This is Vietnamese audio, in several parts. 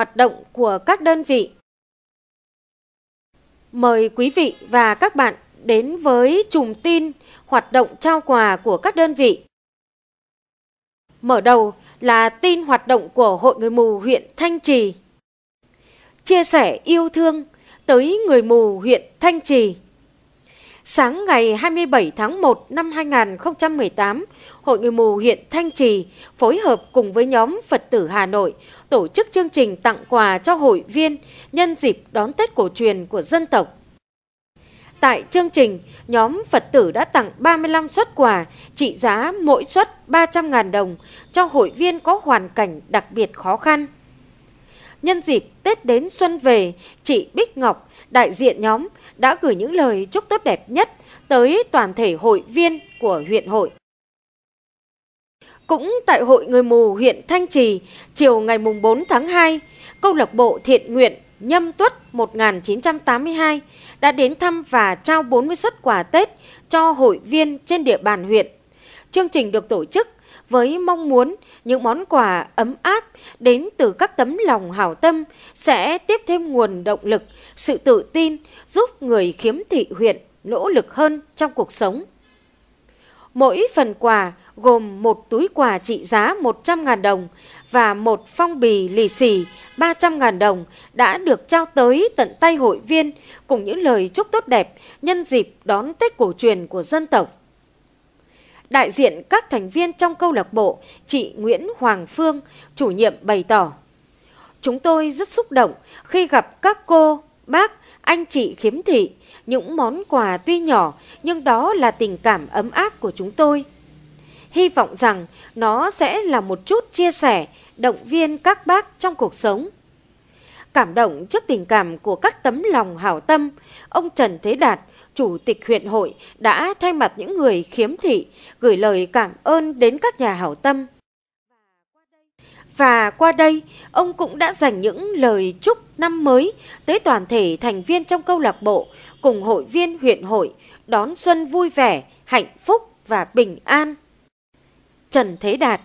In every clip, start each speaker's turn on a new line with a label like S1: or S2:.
S1: hoạt động của các đơn vị. Mời quý vị và các bạn đến với chùm tin hoạt động trao quà của các đơn vị. Mở đầu là tin hoạt động của Hội Người Mù huyện Thanh Trì. Chia sẻ yêu thương tới người mù huyện Thanh Trì. Sáng ngày 27 tháng 1 năm 2018, Hội Người Mù huyện Thanh Trì phối hợp cùng với nhóm Phật tử Hà Nội tổ chức chương trình tặng quà cho hội viên nhân dịp đón Tết cổ truyền của dân tộc. Tại chương trình, nhóm Phật tử đã tặng 35 suất quà trị giá mỗi suất 300.000 đồng cho hội viên có hoàn cảnh đặc biệt khó khăn. Nhân dịp Tết đến xuân về, chị Bích Ngọc, đại diện nhóm, đã gửi những lời chúc tốt đẹp nhất tới toàn thể hội viên của huyện hội. Cũng tại hội người mù huyện Thanh Trì, chiều ngày 4 tháng 2, câu lạc bộ thiện nguyện Nhâm Tuất 1982 đã đến thăm và trao 40 xuất quà Tết cho hội viên trên địa bàn huyện. Chương trình được tổ chức với mong muốn những món quà ấm áp đến từ các tấm lòng hảo tâm sẽ tiếp thêm nguồn động lực, sự tự tin giúp người khiếm thị huyện nỗ lực hơn trong cuộc sống. Mỗi phần quà gồm một túi quà trị giá 100.000 đồng và một phong bì lì xì 300.000 đồng đã được trao tới tận tay hội viên cùng những lời chúc tốt đẹp nhân dịp đón Tết cổ truyền của dân tộc. Đại diện các thành viên trong câu lạc bộ, chị Nguyễn Hoàng Phương, chủ nhiệm bày tỏ. Chúng tôi rất xúc động khi gặp các cô, bác, anh chị khiếm thị, những món quà tuy nhỏ nhưng đó là tình cảm ấm áp của chúng tôi. Hy vọng rằng nó sẽ là một chút chia sẻ, động viên các bác trong cuộc sống. Cảm động trước tình cảm của các tấm lòng hảo tâm, ông Trần Thế Đạt, Chủ tịch huyện hội đã thay mặt những người khiếm thị gửi lời cảm ơn đến các nhà hảo tâm. Và qua đây, ông cũng đã dành những lời chúc năm mới tới toàn thể thành viên trong câu lạc bộ cùng hội viên huyện hội đón xuân vui vẻ, hạnh phúc và bình an. Trần Thế Đạt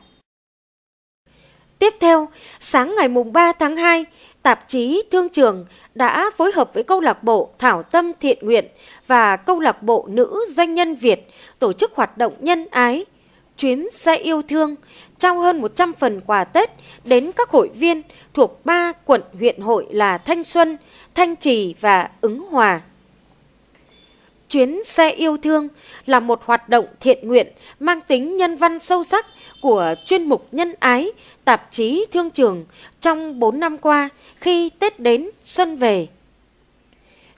S1: Tiếp theo, sáng ngày mùng 3 tháng 2, tạp chí Thương Trường đã phối hợp với câu lạc bộ Thảo Tâm Thiện Nguyện và câu lạc bộ Nữ Doanh nhân Việt tổ chức hoạt động nhân ái, chuyến xe yêu thương, trao hơn 100 phần quà Tết đến các hội viên thuộc 3 quận huyện hội là Thanh Xuân, Thanh Trì và Ứng Hòa chuyến xe yêu thương là một hoạt động thiện nguyện mang tính nhân văn sâu sắc của chuyên mục nhân ái tạp chí Thương Trường trong 4 năm qua khi Tết đến xuân về.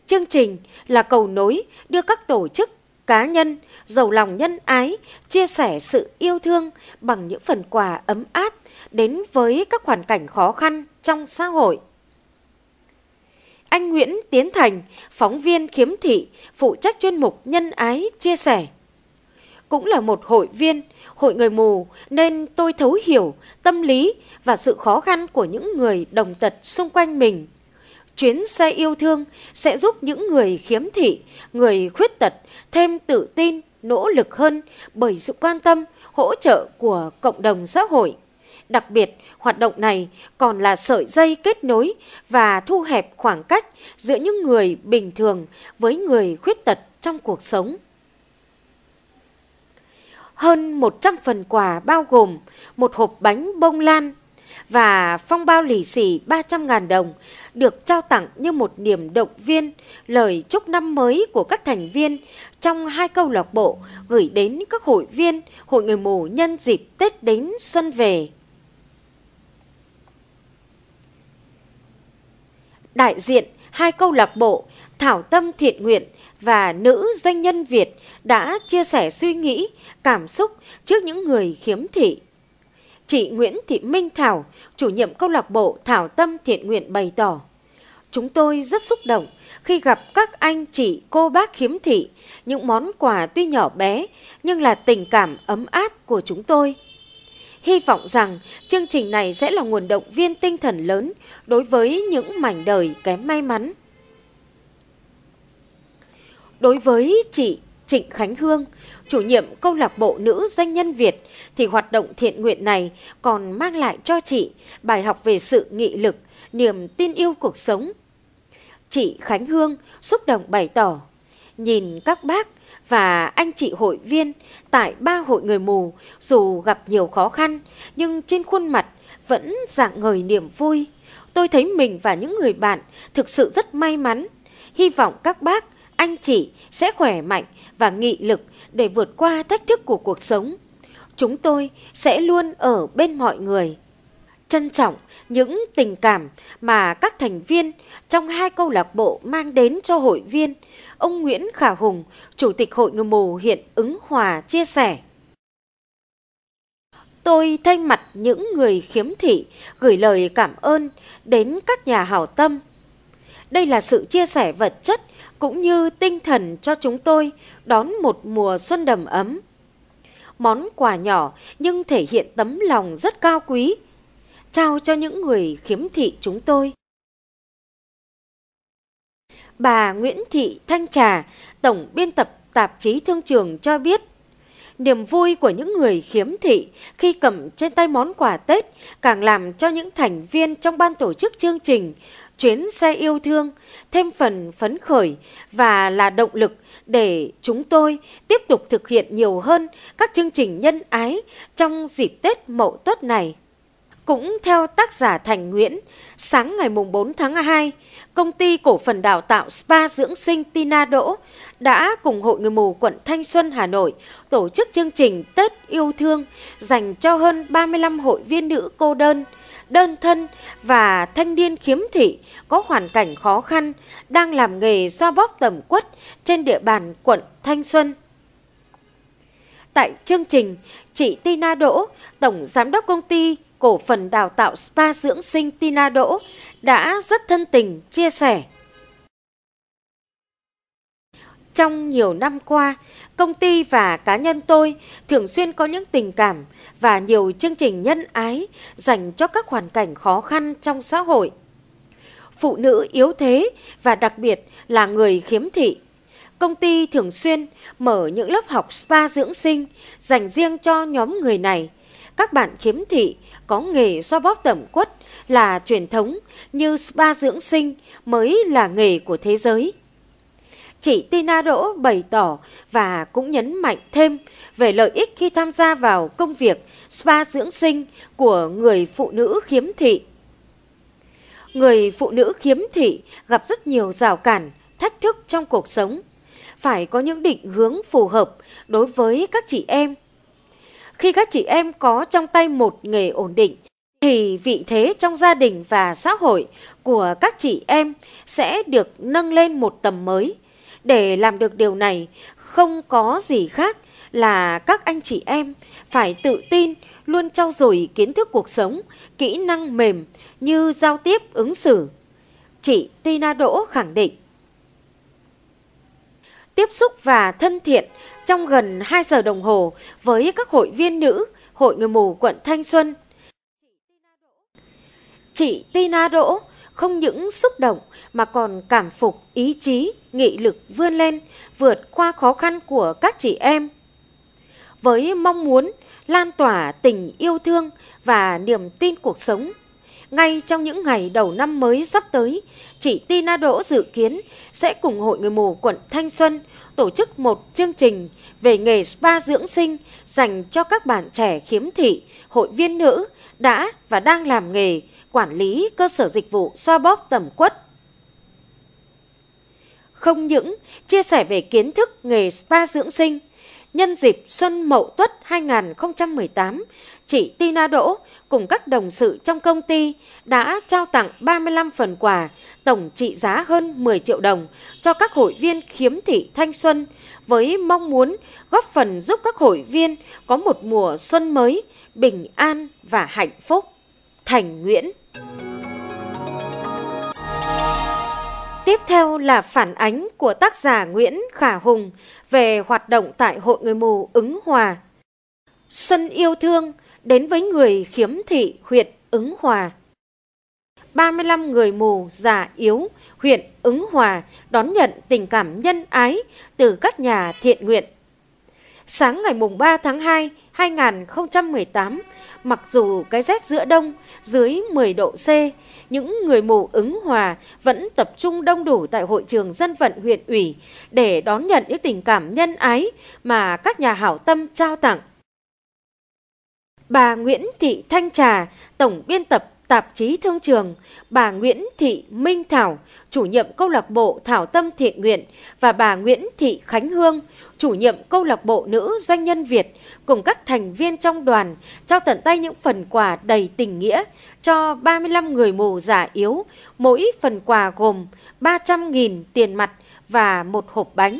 S1: Chương trình là cầu nối đưa các tổ chức, cá nhân giàu lòng nhân ái chia sẻ sự yêu thương bằng những phần quà ấm áp đến với các hoàn cảnh khó khăn trong xã hội. Anh Nguyễn Tiến Thành, phóng viên khiếm thị, phụ trách chuyên mục nhân ái, chia sẻ. Cũng là một hội viên, hội người mù nên tôi thấu hiểu tâm lý và sự khó khăn của những người đồng tật xung quanh mình. Chuyến xe yêu thương sẽ giúp những người khiếm thị, người khuyết tật thêm tự tin, nỗ lực hơn bởi sự quan tâm, hỗ trợ của cộng đồng xã hội. Đặc biệt, hoạt động này còn là sợi dây kết nối và thu hẹp khoảng cách giữa những người bình thường với người khuyết tật trong cuộc sống. Hơn 100 phần quà bao gồm một hộp bánh bông lan và phong bao lì xì 300.000 đồng được trao tặng như một niềm động viên, lời chúc năm mới của các thành viên trong hai câu lạc bộ gửi đến các hội viên Hội Người Mù nhân dịp Tết đến xuân về. đại diện hai câu lạc bộ Thảo Tâm Thiện Nguyện và Nữ Doanh nhân Việt đã chia sẻ suy nghĩ, cảm xúc trước những người khiếm thị. Chị Nguyễn Thị Minh Thảo, chủ nhiệm câu lạc bộ Thảo Tâm Thiện Nguyện bày tỏ, Chúng tôi rất xúc động khi gặp các anh chị cô bác khiếm thị, những món quà tuy nhỏ bé nhưng là tình cảm ấm áp của chúng tôi. Hy vọng rằng chương trình này sẽ là nguồn động viên tinh thần lớn đối với những mảnh đời kém may mắn. Đối với chị Trịnh Khánh Hương, chủ nhiệm câu lạc bộ nữ doanh nhân Việt thì hoạt động thiện nguyện này còn mang lại cho chị bài học về sự nghị lực, niềm tin yêu cuộc sống. Chị Khánh Hương xúc động bày tỏ nhìn các bác và anh chị hội viên tại ba hội người mù dù gặp nhiều khó khăn nhưng trên khuôn mặt vẫn dạng ngời niềm vui. Tôi thấy mình và những người bạn thực sự rất may mắn. Hy vọng các bác, anh chị sẽ khỏe mạnh và nghị lực để vượt qua thách thức của cuộc sống. Chúng tôi sẽ luôn ở bên mọi người trân trọng những tình cảm mà các thành viên trong hai câu lạc bộ mang đến cho hội viên, ông Nguyễn Khả Hùng, Chủ tịch Hội Người Mù hiện ứng hòa chia sẻ. Tôi thay mặt những người khiếm thị gửi lời cảm ơn đến các nhà hảo tâm. Đây là sự chia sẻ vật chất cũng như tinh thần cho chúng tôi đón một mùa xuân đầm ấm. Món quà nhỏ nhưng thể hiện tấm lòng rất cao quý trao cho những người khiếm thị chúng tôi. Bà Nguyễn Thị Thanh Trà, Tổng biên tập tạp chí Thương Trường cho biết, niềm vui của những người khiếm thị khi cầm trên tay món quà Tết càng làm cho những thành viên trong ban tổ chức chương trình chuyến xe yêu thương thêm phần phấn khởi và là động lực để chúng tôi tiếp tục thực hiện nhiều hơn các chương trình nhân ái trong dịp Tết Mậu Tuất này. Cũng theo tác giả Thành Nguyễn, sáng ngày 4 tháng 2, công ty cổ phần đào tạo spa dưỡng sinh Tina Đỗ đã cùng Hội Người Mù quận Thanh Xuân Hà Nội tổ chức chương trình Tết yêu thương dành cho hơn 35 hội viên nữ cô đơn, đơn thân và thanh niên khiếm thị có hoàn cảnh khó khăn đang làm nghề xoa bóp tầm quất trên địa bàn quận Thanh Xuân. Tại chương trình, chị Tina Đỗ, Tổng Giám đốc Công ty cổ phần đào tạo spa dưỡng sinh Tina Đỗ đã rất thân tình chia sẻ. Trong nhiều năm qua, công ty và cá nhân tôi thường xuyên có những tình cảm và nhiều chương trình nhân ái dành cho các hoàn cảnh khó khăn trong xã hội. Phụ nữ yếu thế và đặc biệt là người khiếm thị. Công ty thường xuyên mở những lớp học spa dưỡng sinh dành riêng cho nhóm người này các bạn khiếm thị có nghề xoa bóp tẩm quất là truyền thống như spa dưỡng sinh mới là nghề của thế giới. Chị Tina Đỗ bày tỏ và cũng nhấn mạnh thêm về lợi ích khi tham gia vào công việc spa dưỡng sinh của người phụ nữ khiếm thị. Người phụ nữ khiếm thị gặp rất nhiều rào cản, thách thức trong cuộc sống. Phải có những định hướng phù hợp đối với các chị em – khi các chị em có trong tay một nghề ổn định, thì vị thế trong gia đình và xã hội của các chị em sẽ được nâng lên một tầm mới. Để làm được điều này, không có gì khác là các anh chị em phải tự tin, luôn trau dồi kiến thức cuộc sống, kỹ năng mềm như giao tiếp ứng xử. Chị Tina Đỗ khẳng định, tiếp xúc và thân thiện trong gần 2 giờ đồng hồ với các hội viên nữ Hội Người Mù quận Thanh Xuân. Chị Tina Đỗ không những xúc động mà còn cảm phục ý chí, nghị lực vươn lên, vượt qua khó khăn của các chị em. Với mong muốn lan tỏa tình yêu thương và niềm tin cuộc sống. Ngay trong những ngày đầu năm mới sắp tới, chị Tina Đỗ dự kiến sẽ cùng Hội Người Mù quận Thanh Xuân tổ chức một chương trình về nghề spa dưỡng sinh dành cho các bạn trẻ khiếm thị, hội viên nữ đã và đang làm nghề quản lý cơ sở dịch vụ xoa bóp tẩm quất. Không những chia sẻ về kiến thức nghề spa dưỡng sinh, nhân dịp Xuân Mậu Tuất 2018, chị Tina Đỗ cùng các đồng sự trong công ty đã trao tặng 35 phần quà tổng trị giá hơn 10 triệu đồng cho các hội viên khiếm thị thanh xuân với mong muốn góp phần giúp các hội viên có một mùa xuân mới bình an và hạnh phúc. Thành Nguyễn Tiếp theo là phản ánh của tác giả Nguyễn Khả Hùng về hoạt động tại Hội Người Mù ứng hòa. Xuân yêu thương – đến với người khiếm thị huyện Ứng Hòa. 35 người mù, già, yếu, huyện Ứng Hòa đón nhận tình cảm nhân ái từ các nhà thiện nguyện. Sáng ngày mùng 3 tháng 2, 2018, mặc dù cái rét giữa đông dưới 10 độ C, những người mù ứng hòa vẫn tập trung đông đủ tại hội trường dân vận huyện ủy để đón nhận những tình cảm nhân ái mà các nhà hảo tâm trao tặng bà Nguyễn Thị Thanh Trà, tổng biên tập tạp chí Thương Trường, bà Nguyễn Thị Minh Thảo, chủ nhiệm câu lạc bộ Thảo Tâm Thiện Nguyện và bà Nguyễn Thị Khánh Hương, chủ nhiệm câu lạc bộ nữ doanh nhân Việt cùng các thành viên trong đoàn trao tận tay những phần quà đầy tình nghĩa cho 35 người mù giả yếu, mỗi phần quà gồm 300.000 tiền mặt và một hộp bánh.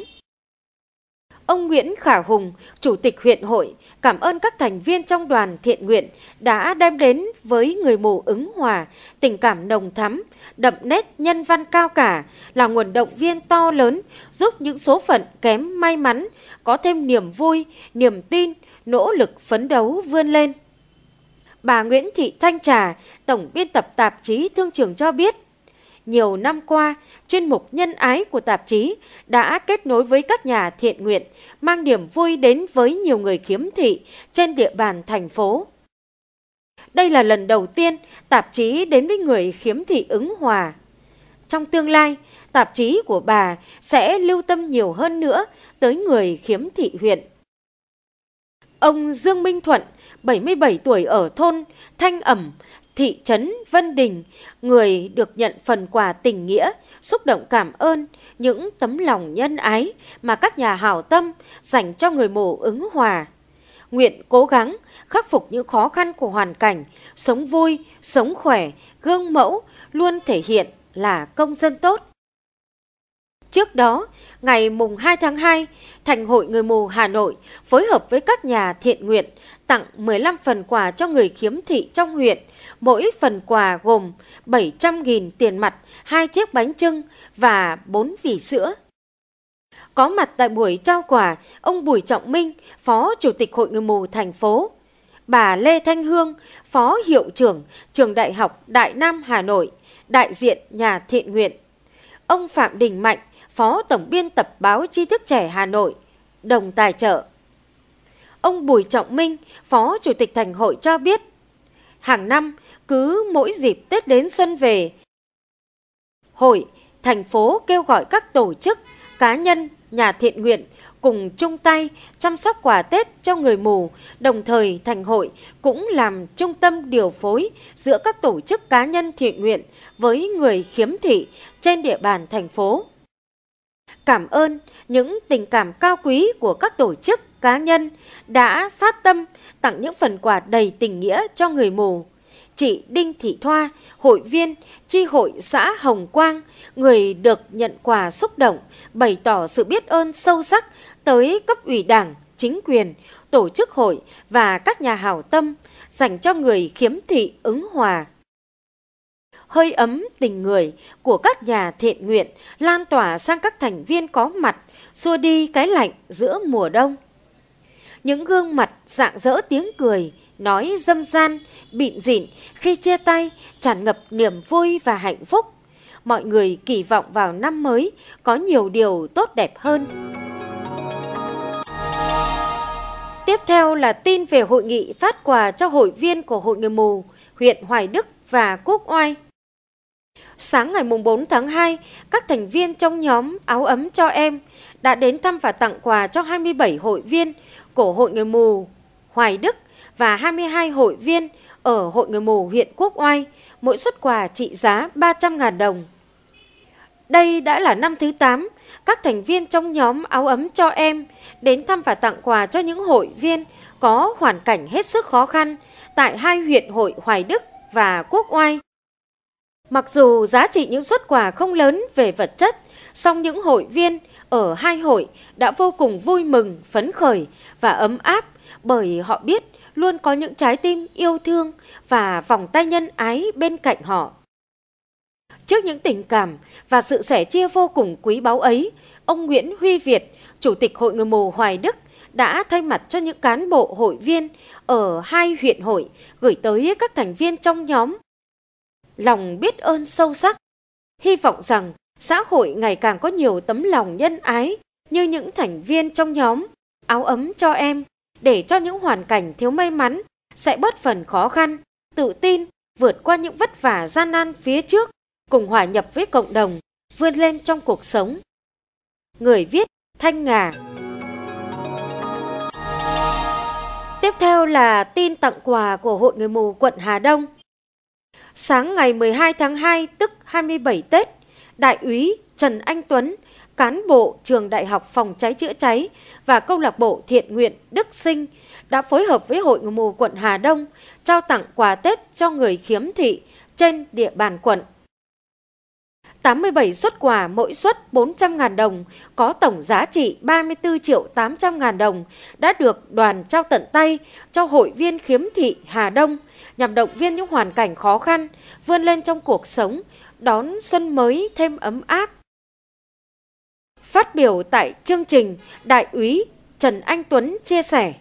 S1: Ông Nguyễn Khả Hùng, Chủ tịch huyện hội, cảm ơn các thành viên trong đoàn thiện nguyện đã đem đến với người mù ứng hòa tình cảm nồng thắm, đậm nét nhân văn cao cả, là nguồn động viên to lớn giúp những số phận kém may mắn có thêm niềm vui, niềm tin, nỗ lực phấn đấu vươn lên. Bà Nguyễn Thị Thanh Trà, Tổng biên tập tạp chí Thương trường cho biết, nhiều năm qua, chuyên mục nhân ái của tạp chí đã kết nối với các nhà thiện nguyện, mang niềm vui đến với nhiều người khiếm thị trên địa bàn thành phố. Đây là lần đầu tiên tạp chí đến với người khiếm thị ứng hòa. Trong tương lai, tạp chí của bà sẽ lưu tâm nhiều hơn nữa tới người khiếm thị huyện. Ông Dương Minh Thuận, 77 tuổi ở thôn Thanh Ẩm, thị trấn Vân Đình, người được nhận phần quà tình nghĩa, xúc động cảm ơn những tấm lòng nhân ái mà các nhà hảo tâm dành cho người mù ứng hòa. Nguyện cố gắng khắc phục những khó khăn của hoàn cảnh, sống vui, sống khỏe, gương mẫu, luôn thể hiện là công dân tốt. Trước đó, ngày mùng 2 tháng 2, Thành hội người mù Hà Nội phối hợp với các nhà thiện nguyện tặng 15 phần quà cho người khiếm thị trong huyện. Mỗi phần quà gồm 700.000 tiền mặt, hai chiếc bánh trưng và 4 vỉ sữa. Có mặt tại buổi trao quà, ông Bùi Trọng Minh, Phó Chủ tịch Hội Người Mù thành phố, bà Lê Thanh Hương, Phó Hiệu trưởng Trường Đại học Đại Nam Hà Nội, đại diện nhà thiện nguyện, ông Phạm Đình Mạnh, Phó Tổng biên tập báo Tri thức trẻ Hà Nội, đồng tài trợ. Ông Bùi Trọng Minh, Phó Chủ tịch Thành hội cho biết, hàng năm cứ mỗi dịp Tết đến xuân về, hội, thành phố kêu gọi các tổ chức, cá nhân, nhà thiện nguyện cùng chung tay chăm sóc quà Tết cho người mù, đồng thời thành hội cũng làm trung tâm điều phối giữa các tổ chức cá nhân thiện nguyện với người khiếm thị trên địa bàn thành phố cảm ơn những tình cảm cao quý của các tổ chức, cá nhân đã phát tâm tặng những phần quà đầy tình nghĩa cho người mù. Chị Đinh Thị Thoa, hội viên chi hội xã Hồng Quang, người được nhận quà xúc động, bày tỏ sự biết ơn sâu sắc tới cấp ủy Đảng, chính quyền, tổ chức hội và các nhà hảo tâm dành cho người khiếm thị ứng hòa hơi ấm tình người của các nhà thiện nguyện lan tỏa sang các thành viên có mặt, xua đi cái lạnh giữa mùa đông. Những gương mặt rạng rỡ tiếng cười, nói dâm gian, bịn dịn khi chia tay tràn ngập niềm vui và hạnh phúc. Mọi người kỳ vọng vào năm mới có nhiều điều tốt đẹp hơn. Tiếp theo là tin về hội nghị phát quà cho hội viên của Hội Người Mù, huyện Hoài Đức và Quốc Oai. Sáng ngày 4 tháng 2, các thành viên trong nhóm Áo ấm cho em đã đến thăm và tặng quà cho 27 hội viên của Hội Người Mù Hoài Đức và 22 hội viên ở Hội Người Mù huyện Quốc Oai, mỗi xuất quà trị giá 300.000 đồng. Đây đã là năm thứ 8, các thành viên trong nhóm Áo ấm cho em đến thăm và tặng quà cho những hội viên có hoàn cảnh hết sức khó khăn tại hai huyện hội Hoài Đức và Quốc Oai. Mặc dù giá trị những xuất quà không lớn về vật chất, song những hội viên ở hai hội đã vô cùng vui mừng, phấn khởi và ấm áp bởi họ biết luôn có những trái tim yêu thương và vòng tay nhân ái bên cạnh họ. Trước những tình cảm và sự sẻ chia vô cùng quý báu ấy, ông Nguyễn Huy Việt, Chủ tịch Hội Người Mù Hoài Đức đã thay mặt cho những cán bộ hội viên ở hai huyện hội gửi tới các thành viên trong nhóm lòng biết ơn sâu sắc. Hy vọng rằng xã hội ngày càng có nhiều tấm lòng nhân ái như những thành viên trong nhóm áo ấm cho em để cho những hoàn cảnh thiếu may mắn sẽ bớt phần khó khăn, tự tin, vượt qua những vất vả gian nan phía trước, cùng hòa nhập với cộng đồng, vươn lên trong cuộc sống. Người viết Thanh Ngà Tiếp theo là tin tặng quà của Hội Người Mù quận Hà Đông sáng ngày 12 tháng 2 tức 27 Tết, Đại úy Trần Anh Tuấn, cán bộ trường Đại học Phòng cháy chữa cháy và câu lạc bộ thiện nguyện Đức Sinh đã phối hợp với Hội người mù quận Hà Đông trao tặng quà Tết cho người khiếm thị trên địa bàn quận. 87 xuất quà mỗi suất 400.000 đồng có tổng giá trị 34 triệu 800.000 đồng đã được đoàn trao tận tay cho hội viên khiếm thị Hà Đông nhằm động viên những hoàn cảnh khó khăn vươn lên trong cuộc sống, đón xuân mới thêm ấm áp. Phát biểu tại chương trình, Đại úy Trần Anh Tuấn chia sẻ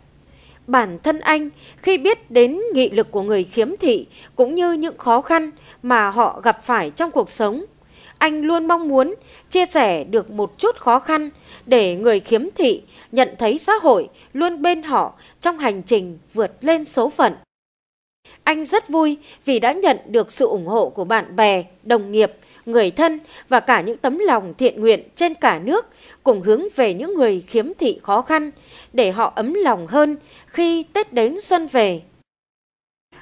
S1: bản thân anh khi biết đến nghị lực của người khiếm thị cũng như những khó khăn mà họ gặp phải trong cuộc sống anh luôn mong muốn chia sẻ được một chút khó khăn để người khiếm thị nhận thấy xã hội luôn bên họ trong hành trình vượt lên số phận. Anh rất vui vì đã nhận được sự ủng hộ của bạn bè, đồng nghiệp, người thân và cả những tấm lòng thiện nguyện trên cả nước cùng hướng về những người khiếm thị khó khăn để họ ấm lòng hơn khi Tết đến xuân về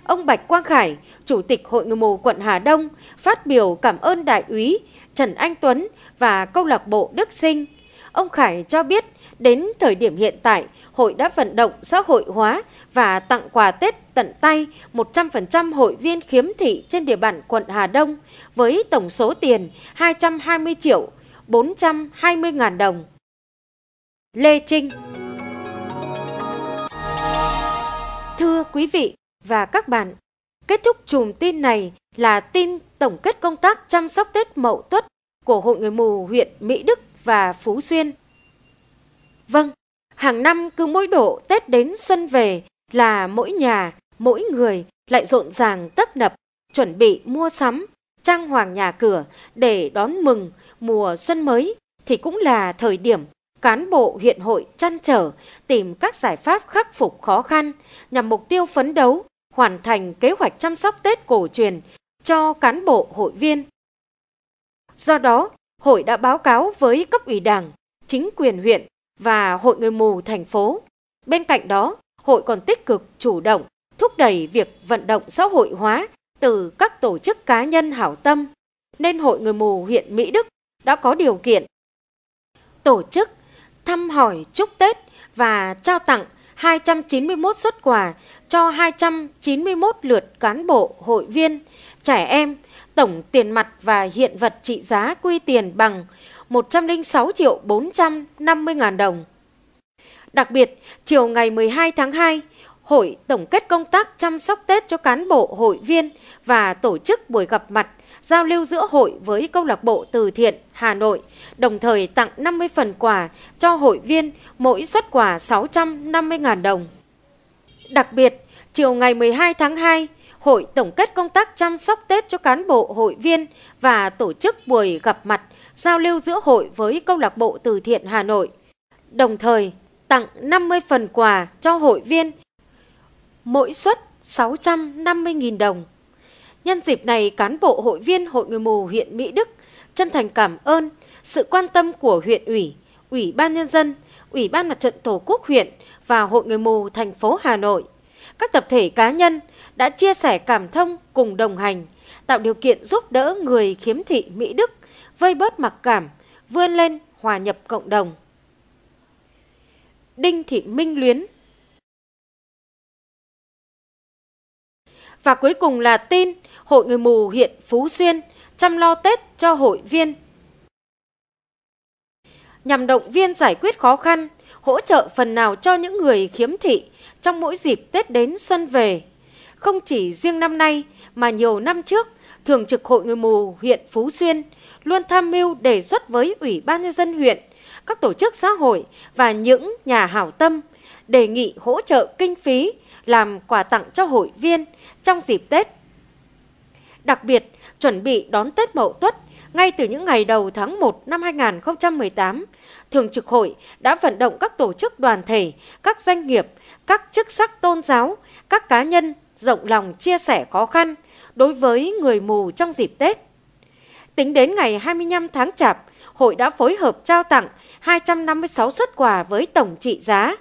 S1: ông Bạch Quang Khải, Chủ tịch Hội Người mù quận Hà Đông phát biểu cảm ơn Đại úy Trần Anh Tuấn và câu lạc bộ Đức Sinh. Ông Khải cho biết đến thời điểm hiện tại, hội đã vận động xã hội hóa và tặng quà Tết tận tay 100% hội viên khiếm thị trên địa bàn quận Hà Đông với tổng số tiền 220 triệu 420 ngàn đồng. Lê Trinh Thưa quý vị, và các bạn. Kết thúc chùm tin này là tin tổng kết công tác chăm sóc Tết Mậu Tuất của Hội Người Mù huyện Mỹ Đức và Phú Xuyên. Vâng, hàng năm cứ mỗi độ Tết đến xuân về là mỗi nhà, mỗi người lại rộn ràng tấp nập, chuẩn bị mua sắm, trang hoàng nhà cửa để đón mừng mùa xuân mới thì cũng là thời điểm cán bộ huyện hội chăn trở tìm các giải pháp khắc phục khó khăn nhằm mục tiêu phấn đấu hoàn thành kế hoạch chăm sóc Tết cổ truyền cho cán bộ hội viên. Do đó, hội đã báo cáo với cấp ủy đảng, chính quyền huyện và hội người mù thành phố. Bên cạnh đó, hội còn tích cực chủ động thúc đẩy việc vận động xã hội hóa từ các tổ chức cá nhân hảo tâm, nên Hội Người Mù huyện Mỹ Đức đã có điều kiện tổ chức thăm hỏi chúc Tết và trao tặng 291 xuất quà cho 291 lượt cán bộ, hội viên, trẻ em, tổng tiền mặt và hiện vật trị giá quy tiền bằng 106 triệu 450 ngàn đồng. Đặc biệt, chiều ngày 12 tháng 2, Hội tổng kết công tác chăm sóc Tết cho cán bộ, hội viên và tổ chức buổi gặp mặt giao lưu giữa hội với câu lạc bộ từ thiện Hà Nội, đồng thời tặng 50 phần quà cho hội viên, mỗi xuất quà 650.000 đồng. Đặc biệt, chiều ngày 12 tháng 2, hội tổng kết công tác chăm sóc Tết cho cán bộ hội viên và tổ chức buổi gặp mặt giao lưu giữa hội với câu lạc bộ từ thiện Hà Nội. Đồng thời, tặng 50 phần quà cho hội viên, mỗi suất 650.000 đồng. Nhân dịp này, cán bộ hội viên Hội Người Mù huyện Mỹ Đức chân thành cảm ơn sự quan tâm của huyện ủy, ủy ban nhân dân, ủy ban mặt trận Tổ quốc huyện và Hội Người Mù thành phố Hà Nội. Các tập thể cá nhân đã chia sẻ cảm thông cùng đồng hành, tạo điều kiện giúp đỡ người khiếm thị Mỹ Đức vơi bớt mặc cảm, vươn lên hòa nhập cộng đồng. Đinh Thị Minh Luyến Và cuối cùng là tin Hội Người Mù huyện Phú Xuyên chăm lo Tết cho hội viên. Nhằm động viên giải quyết khó khăn, hỗ trợ phần nào cho những người khiếm thị trong mỗi dịp Tết đến xuân về. Không chỉ riêng năm nay mà nhiều năm trước, Thường trực Hội Người Mù huyện Phú Xuyên luôn tham mưu đề xuất với Ủy ban Nhân dân huyện, các tổ chức xã hội và những nhà hảo tâm – đề nghị hỗ trợ kinh phí làm quà tặng cho hội viên trong dịp Tết. Đặc biệt, chuẩn bị đón Tết Mậu Tuất ngay từ những ngày đầu tháng 1 năm 2018, Thường trực hội đã vận động các tổ chức đoàn thể, các doanh nghiệp, các chức sắc tôn giáo, các cá nhân rộng lòng chia sẻ khó khăn đối với người mù trong dịp Tết. Tính đến ngày 25 tháng Chạp, hội đã phối hợp trao tặng 256 xuất quà với tổng trị giá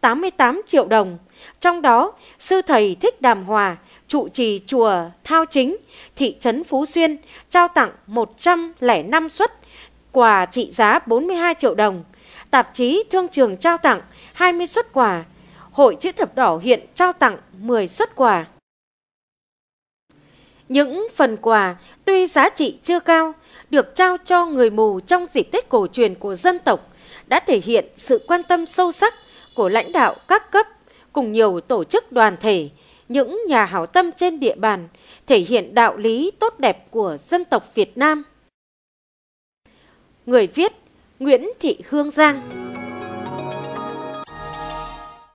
S1: 88 triệu đồng. Trong đó, sư thầy Thích Đàm Hòa, trụ trì chùa Thao Chính, thị trấn Phú Xuyên, trao tặng 105 suất quà trị giá 42 triệu đồng. Tạp chí Thương Trường trao tặng 20 suất quà. Hội Chữ Thập Đỏ hiện trao tặng 10 suất quà. Những phần quà tuy giá trị chưa cao, được trao cho người mù trong dịp Tết cổ truyền của dân tộc đã thể hiện sự quan tâm sâu sắc của lãnh đạo các cấp cùng nhiều tổ chức đoàn thể, những nhà hảo tâm trên địa bàn thể hiện đạo lý tốt đẹp của dân tộc Việt Nam. Người viết Nguyễn Thị Hương Giang